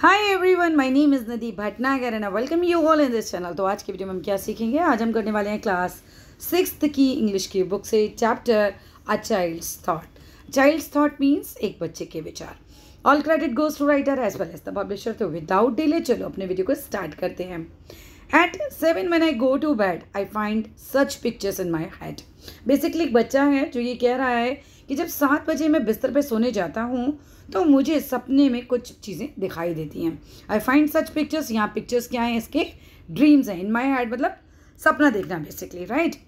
Hi everyone my name is Nadi Bhatnagar and welcome you all in this channel तो आज की video में हम क्या सीखेंगे आज हम करने वाले हैं क्लास सिक्स की इंग्लिश की बुक से chapter a child's thought child's thought means एक बच्चे के विचार all credit goes to writer as well as the publisher तो विदाउट डिले चलो अपने वीडियो को स्टार्ट करते हैं at seven man I go to bed I find such pictures in my head basically एक बच्चा है जो ये कह रहा है कि जब सात बजे मैं बिस्तर पे सोने जाता हूँ तो मुझे सपने में कुछ चीज़ें दिखाई देती हैं आई फाइंड सच पिक्चर्स यहाँ पिक्चर्स क्या हैं इसके ड्रीम्स हैं इन माई हार्ट मतलब सपना देखना बेसिकली राइट right?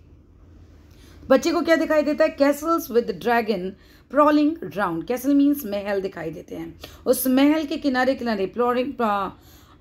बच्चे को क्या दिखाई देता है castles with dragon prowling round castle means महल दिखाई देते हैं उस महल के किनारे किनारे प्रॉलिंग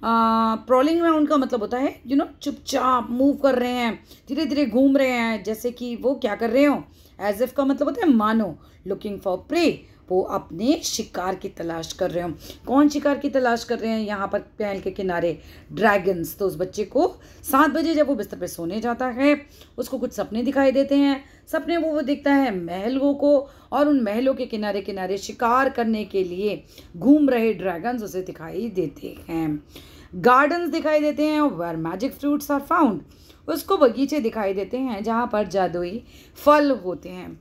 प्रॉलिंग राउंड का मतलब होता है यू नो चुपचाप मूव कर रहे हैं धीरे धीरे घूम रहे हैं जैसे कि वो क्या कर रहे हो एज इफ का मतलब होता है मानो लुकिंग फॉर प्रे वो अपने शिकार की तलाश कर रहे हो कौन शिकार की तलाश कर रहे हैं यहाँ पर पैल के किनारे ड्रैगन्स तो उस बच्चे को सात बजे जब वो बिस्तर पे सोने जाता है उसको कुछ सपने दिखाई देते हैं सपने वो वो दिखता है महलों को और उन महलों के किनारे किनारे शिकार करने के लिए घूम रहे ड्रैगन्स उसे दिखाई देते हैं गार्डन्स दिखाई देते हैं where magic fruits are found उसको बगीचे दिखाई देते हैं जहाँ पर जादुई फल होते हैं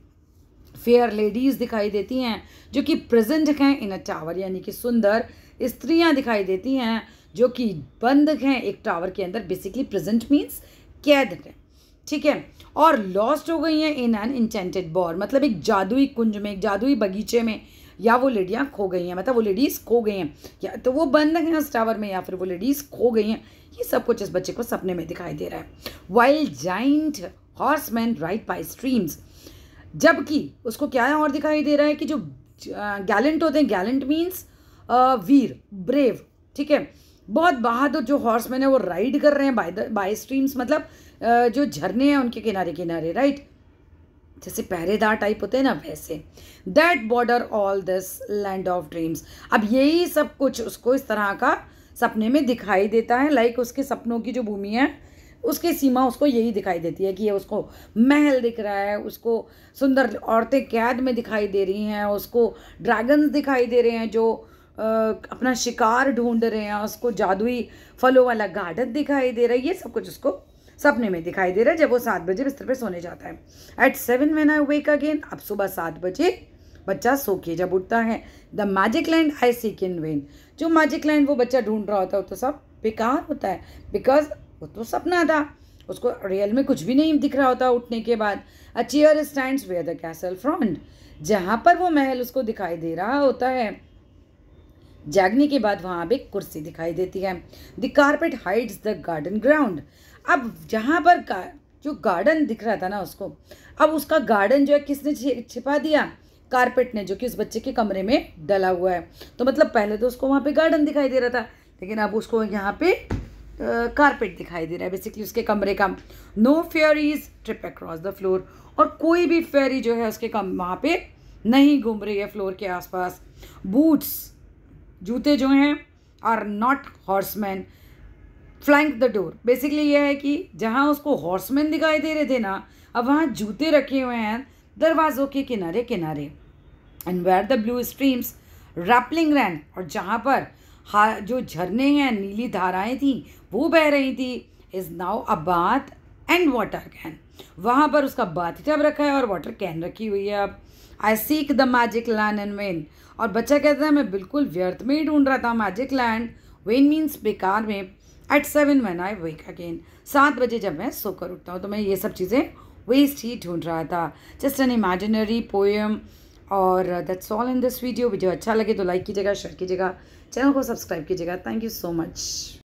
फेयर लेडीज़ दिखाई देती हैं जो कि प्रेजेंट हैं इन अ टावर यानी कि सुंदर स्त्रियाँ दिखाई देती हैं जो कि बंद हैं एक टावर के अंदर बेसिकली प्रेजेंट मीन्स कैद हैं ठीक है और लॉस्ट हो गई हैं इन एन इंटेंटेड बॉर मतलब एक जादुई कुंज में एक जादुई बगीचे में या वो लेडियाँ खो गई हैं मतलब वो लेडीज़ खो गई हैं या तो वो बंद हैं उस टावर में या फिर वो लेडीज़ खो गई हैं ये सब कुछ इस बच्चे को सपने में दिखाई दे रहा है wild giant horseman ride by streams जबकि उसको क्या और दिखाई दे रहा है कि जो गैलेंट होते हैं गैलेंट मीन्स वीर ब्रेव ठीक है बहुत बहादुर जो हॉर्समैन है वो राइड कर रहे हैं बाय बाय स्ट्रीम्स मतलब जो झरने हैं उनके किनारे किनारे राइट जैसे पहरेदार टाइप होते हैं ना वैसे that border all this land of dreams अब यही सब कुछ उसको इस तरह का सपने में दिखाई देता है लाइक उसके सपनों की जो भूमि है उसकी सीमा उसको यही दिखाई देती है कि ये उसको महल दिख रहा है उसको सुंदर औरतें कैद में दिखाई दे रही हैं उसको ड्रैगन्स दिखाई दे रहे हैं जो अपना शिकार ढूंढ रहे हैं उसको जादुई फलों वाला गार्डन दिखाई दे रहा है ये सब कुछ उसको सपने में दिखाई दे रहा है जब वो सात बजे बिस्तर पे सोने जाता है at seven when I wake again अब सुबह सात बजे बच्चा सो के जब उठता है the magic land I seek in vain जो मैजिक लैंड वो बच्चा ढूंढ रहा होता है वो तो सब बेकार होता है बिकॉज वो तो सपना था उसको रियल में कुछ भी नहीं दिख रहा होता उठने के बाद a chair stand where the castle front जहाँ पर वो महल उसको दिखाई दे रहा होता है जागने के बाद वहाँ अब एक कुर्सी दिखाई देती है the carpet hides the garden ground अब जहाँ पर का जो गार्डन दिख रहा था ना उसको अब उसका गार्डन जो है किसने छिपा दिया कारपेट ने जो कि उस बच्चे के कमरे में डला हुआ है तो मतलब पहले तो उसको वहाँ पे गार्डन दिखाई दे रहा था लेकिन अब उसको यहाँ पे कारपेट दिखाई दे रहा है बेसिकली उसके कमरे का no fairies trip across the floor और कोई भी फेयरी जो है उसके कम वहाँ पर नहीं घूम रही है फ्लोर के आसपास बूट्स जूते जो हैं are not horseman flank the door basically ये है कि जहाँ उसको हॉर्समैन दिखाई दे रहे थे ना अब वहाँ जूते रखे हुए हैं दरवाज़ों के किनारे किनारे and where the blue streams rappelling ran और जहाँ पर हा जो झरने हैं नीली धाराएं थी वो बह रही थी is now a bath and water can वहाँ पर उसका बाथ टब रखा है और वाटर कैन रखी हुई है अब I seek the magic land and when और बच्चा कहता है मैं बिल्कुल व्यर्थ में ही ढूंढ रहा था मैजिक लैंड वेन मीन्स बेकार में eight seven one I wake again सात बजे जब मैं सोकर उठता हूँ तो मैं ये सब चीज़ें वेस्ट ही ढूंढ रहा था जस्ट एन इमेजिनरी पोएम और that's all in this video video अच्छा लगे तो लाइक कीजिएगा शेयर कीजिएगा चैनल को सब्सक्राइब कीजिएगा थैंक यू सो मच